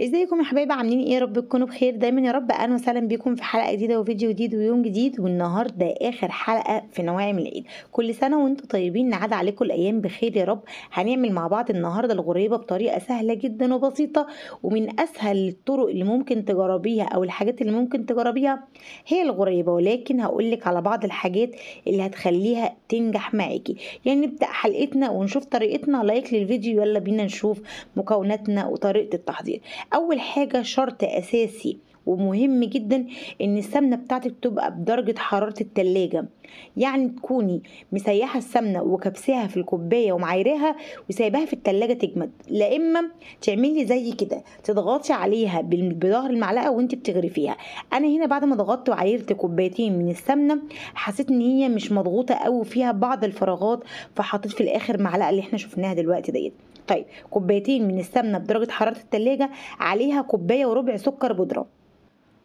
ازيكم يا حبايبي عاملين ايه رب تكونوا بخير دايما يا رب اهلا وسهلا بيكم في حلقه جديده وفيديو جديد ويوم جديد والنهارده اخر حلقه في نواعم العيد كل سنه وانتم طيبين نعاد عليكم الايام بخير يا رب هنعمل مع بعض النهارده الغريبه بطريقه سهله جدا وبسيطه ومن اسهل الطرق اللي ممكن تجربيها او الحاجات اللي ممكن تجربيها هي الغريبه ولكن هقول لك على بعض الحاجات اللي هتخليها تنجح معاكي يعني نبدا حلقتنا ونشوف طريقتنا لايك للفيديو يلا بينا نشوف مكوناتنا وطريقه التحضير اول حاجه شرط اساسي ومهم جدا ان السمنه بتاعتك تبقى بدرجه حراره التلاجة يعني تكوني مسيحه السمنه وكبسها في الكوبايه ومعايراها وسايباها في التلاجة تجمد لا اما تعملي زي كده تضغطي عليها بظهر المعلقه وانت بتغرفيها انا هنا بعد ما ضغطت وعايرت كوبايتين من السمنه حسيت ان هي مش مضغوطه قوي فيها بعض الفراغات فحطيت في الاخر معلقه اللي احنا شفناها دلوقتي ديت طيب كوبايتين من السمنه بدرجه حراره التلاجة عليها كوبايه وربع سكر بودره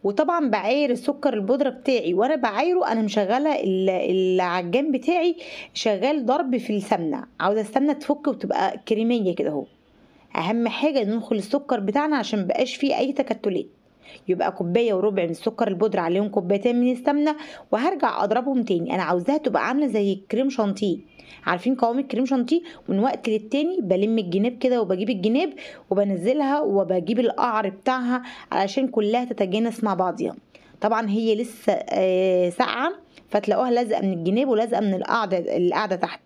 وطبعا بعاير السكر البودره بتاعي وانا بعايره انا مشغله العجان بتاعي شغال ضرب في السمنه عاوزه السمنه تفك وتبقى كريميه كده اهو اهم حاجه ندخل السكر بتاعنا عشان مبقاش فيه اي تكتلات يبقى كوبايه وربع من السكر البودره عليهم كوبايتين من السمنه وهرجع اضربهم تاني انا عاوزاها تبقى عامله زي الكريم شانتيه عارفين قوام الكريم شانتيه من وقت للتاني بلم الجناب كده وبجيب الجناب وبنزلها وبجيب القعر بتاعها علشان كلها تتجانس مع بعضيها طبعا هي لسه آه، ساقعه فتلاقوها لازقه من الجناب ولازقه من القعده القعده تحت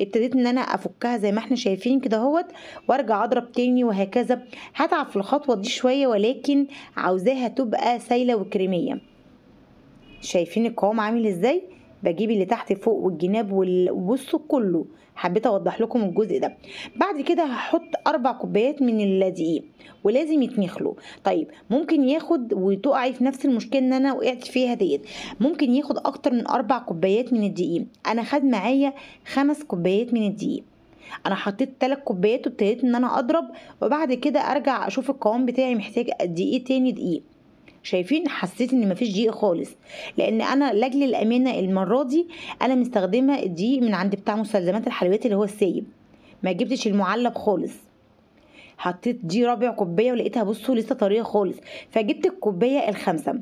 ابتديت ان انا افكها زي ما احنا شايفين كده اهوت وارجع اضرب تاني وهكذا هتعب في الخطوه دي شويه ولكن عاوزاها تبقى سايله وكريميه شايفين القوام عامل ازاي بجيب اللي تحت فوق والجناب والبص كله حبيت اوضح لكم الجزء ده بعد كده هحط اربع كوبايات من الدقيق ولازم يتنخلوا طيب ممكن ياخد وتقعي في نفس المشكله ان انا وقعت فيها ديت ممكن ياخد اكتر من اربع كوبايات من الدقيق انا خد معايا خمس كوبايات من الدقيق انا حطيت ثلاث كوبايات وابتديت ان انا اضرب وبعد كده ارجع اشوف القوام بتاعي محتاج قد ايه تاني دقيق شايفين حسيت ان مفيش دقيق خالص لان انا لاجل الامانه المره دي انا مستخدمه الدقيق من عند بتاع مستلزمات الحلويات اللي هو السايب ما جبتش المعلب خالص حطيت دي ربع كوبايه ولقيتها بصوا لسه طريه خالص فجبت الكوبايه الخامسه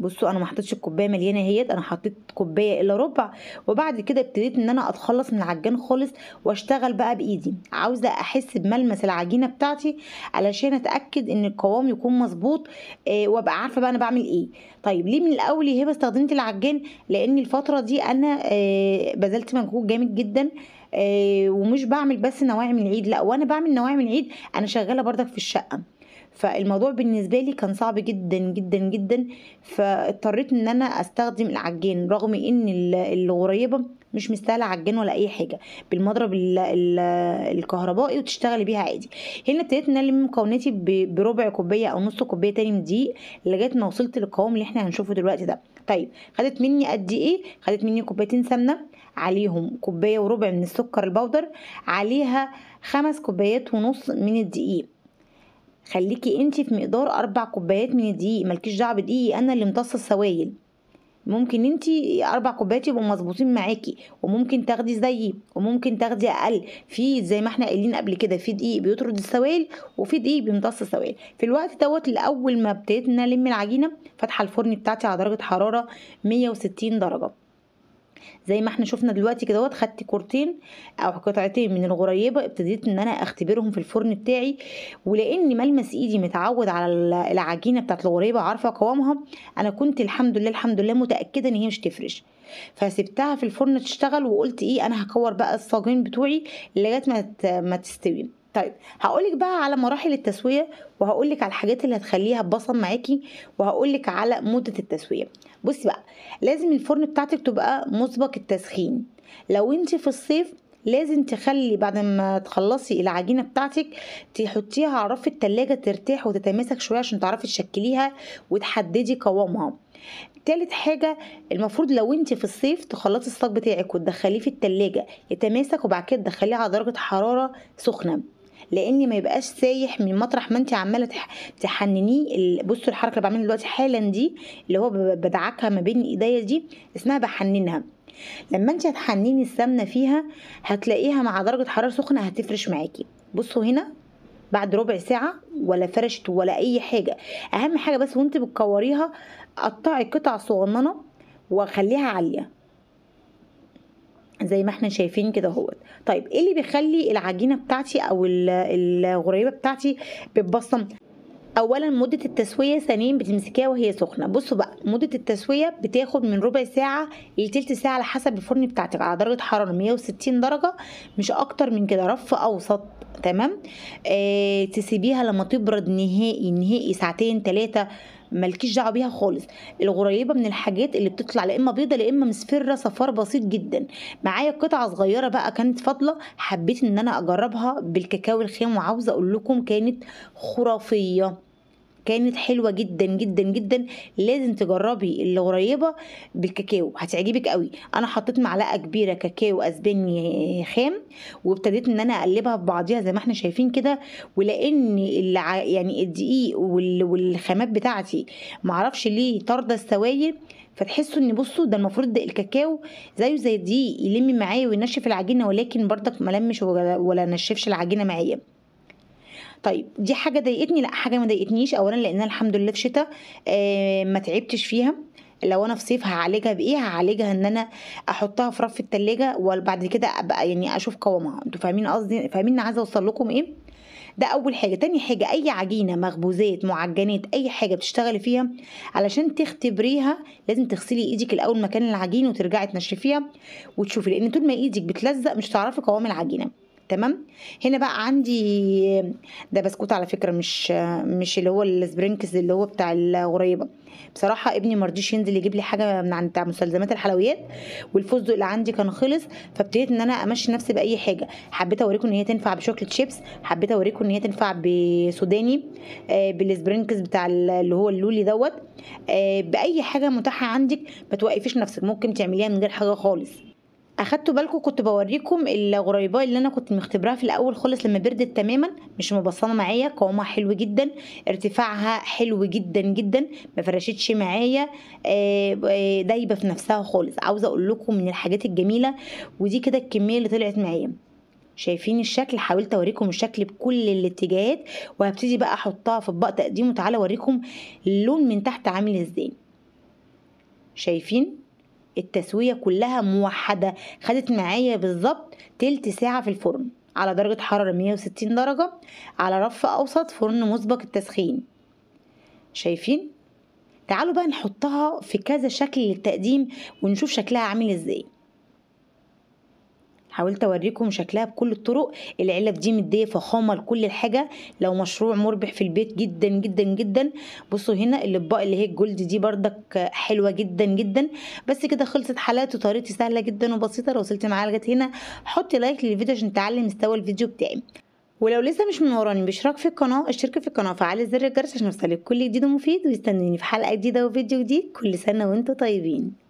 بصوا انا ما حطيتش الكوبايه مليانه اهيت انا حطيت كوبايه الا ربع وبعد كده ابتديت ان انا اتخلص من العجان خالص واشتغل بقى بايدي عاوزه احس بملمس العجينه بتاعتي علشان اتاكد ان القوام يكون مظبوط آه وابقى عارفه بقى انا بعمل ايه طيب ليه من الاول هي استخدمت العجان لان الفتره دي انا آه بذلت مجهود جامد جدا آه ومش بعمل بس نواعي من العيد لا وانا بعمل نواعي من العيد انا شغاله بردك في الشقه فالموضوع بالنسبة لي كان صعب جدا جدا جدا فاضطريت ان انا استخدم العجين رغم ان الغريبة مش مستاهله عجان ولا اي حاجه بالمضرب الكهربائي وتشتغلي بيها عادي هنا ابتديت ان الم مكوناتي بربع كوبايه او نص كوبايه تاني من دقيق لغايه ما وصلت للقوام اللي احنا هنشوفه دلوقتي ده طيب خدت مني قد ايه خدت مني كوبايتين سمنه عليهم كوبايه وربع من السكر البودر عليها خمس كوبايات ونص من الدقيق خليكي انتي في مقدار اربع كوبايات من الدقيق مالكيش دعوه بدقيق انا اللي امتص السوائل ممكن انتي اربع كوبايات يبقوا مظبوطين معاكي وممكن تاخدي زيي وممكن تاخدي اقل في زي ما احنا قايلين قبل كده في دقيق بيطرد السوائل وفي دقيق بيمتص السوائل في الوقت دوت الاول ما ابتديت ان الم العجينه فاتحه الفرن بتاعتي على درجه حراره 160 درجه زي ما احنا شفنا دلوقتي كده خدت كورتين او قطعتين من الغريبه ابتديت ان انا اختبرهم في الفرن بتاعي ولان ملمس ايدي متعود على العجينه بتاعت الغريبه عارفه قوامها انا كنت الحمد لله الحمد لله متاكده ان هي مش تفرش فسبتها في الفرن تشتغل وقلت ايه انا هكور بقى الصاجين بتوعي لغايه ما ما تستوي طيب هقولك بقى على مراحل التسويه وهقولك على الحاجات اللي هتخليها تبصم معاكي وهقولك على مده التسويه بصي بقى لازم الفرن بتاعتك تبقى مسبق التسخين لو انت في الصيف لازم تخلي بعد ما تخلصي العجينه بتاعتك تحطيها على رف التلاجة ترتاح وتتماسك شويه عشان تعرفي تشكليها وتحددي قوامها تالت حاجة المفروض لو انت في الصيف تخلصي الصاج بتاعك وتدخليه في التلاجة يتماسك وبعد كده تدخليه على درجة حرارة سخنة لان ما يبقاش سايح من مطرح ما انت عماله تحننيه بصوا الحركه اللي بعملها دلوقتي حالا دي اللي هو بدعكها ما بين ايديا دي اسمها بحننها لما انت هتحنيني السمنه فيها هتلاقيها مع درجه حراره سخنه هتفرش معاكي بصوا هنا بعد ربع ساعة ولا فرشت ولا أي حاجة أهم حاجة بس وانت بتكوريها قطعي قطع صغننة وخليها عالية زي ما احنا شايفين كده اهوت طيب ايه اللي بيخلي العجينه بتاعتي او الغريبه بتاعتي بتبصم اولا مده التسويه سنين بتمسكيها وهي سخنه بصوا بقى مده التسويه بتاخد من ربع ساعه لتلت ساعه على حسب الفرن بتاعتك على درجه حراره 160 درجه مش اكتر من كده رف اوسط تمام آه تسيبيها لما تبرد نهائي نهائي ساعتين ثلاثه مالكيش دعوه بيها خالص الغريبه من الحاجات اللي بتطلع لا اما بيضه لا اما مصفره صفار بسيط جدا معايا قطعه صغيره بقى كانت فاضله حبيت ان انا اجربها بالكاكاو الخام وعاوزه اقول لكم كانت خرافيه كانت حلوه جدا جدا جدا لازم تجربي اللي قريبه بالكاكاو هتعجبك قوي انا حطيت معلقه كبيره كاكاو اسباني خام وابتديت ان انا اقلبها في بعضيها زي ما احنا شايفين كده ولان يعني الدقيق والخامات بتاعتي معرفش ليه طارده السوائل فتحسوا ان بصوا ده المفروض الكاكاو زيه زي دي يلم معايا وينشف العجينه ولكن برضك ملمش ولا نشفش العجينه معايا طيب دي حاجه ضايقتني لا حاجه ما ضايقتنيش اولا لان الحمد لله في شتاء آه، ما تعبتش فيها لو انا في صيف هعالجها بايه هعالجها ان انا احطها في رف التلاجة وبعد كده ابقى يعني اشوف قوامها انتوا فاهمين قصدي فاهمين انا عايزه اوصل لكم ايه ده اول حاجه تاني حاجه اي عجينه مخبوزات معجنات اي حاجه بتشتغلي فيها علشان تختبريها لازم تغسلي ايدك الاول مكان العجين وترجعي تنشفيها وتشوفي لان طول ما ايدك بتلزق مش هتعرفي قوام العجينه تمام هنا بقى عندي ده بسكوت على فكره مش مش اللي هو السبرينكس اللي هو بتاع الغريبه بصراحه ابني مرضيش ينزل يجيب لي حاجه من عند بتاع مستلزمات الحلويات والفستق اللي عندي كان خلص فابتديت ان انا امشي نفسي باي حاجه حبيت اوريكم ان هي تنفع بشوكليت شيبس حبيت اوريكم ان هي تنفع بسوداني آه، بالسبرينكس بتاع اللي هو اللولي دوت آه، باي حاجه متاحه عندك ما توقفيش نفسك ممكن تعمليها من غير حاجه خالص اخدتوا بالكم كنت بوريكم الغريباي اللي انا كنت مختبراها في الاول خالص لما بردت تماما مش مبصنه معايا قوامها حلو جدا ارتفاعها حلو جدا جدا ما فرشتش معايا آه، آه، دايبه في نفسها خالص عاوزه اقول لكم من الحاجات الجميله ودي كده الكميه اللي طلعت معايا شايفين الشكل حاولت اوريكم الشكل بكل الاتجاهات وهبتدي بقى احطها في اطباق تقديم وتعالى اوريكم اللون من تحت عامل ازاي شايفين التسويه كلها موحده خدت معايا بالظبط تلت ساعه في الفرن على درجه حراره 160 درجه على رف اوسط فرن مسبق التسخين شايفين تعالوا بقى نحطها في كذا شكل للتقديم ونشوف شكلها عامل ازاي حاولت اوريكم شكلها بكل الطرق العلب دي مديه فخامه لكل الحاجه لو مشروع مربح في البيت جدا جدا جدا بصوا هنا الاطباق اللي هي الجولد دي بردك حلوه جدا جدا بس كده خلصت حلقتي وطريقتي سهله جدا وبسيطه لو وصلت معايا لغايه هنا حطي لايك للفيديو عشان تعلي مستوى الفيديو بتاعي ولو لسه مش من وراني باشتراك في القناه اشترك في القناه وفعل زر الجرس عشان يوصلك كل جديد ومفيد ويستنوني في حلقه جديده وفيديو جديد كل سنه وانتم طيبين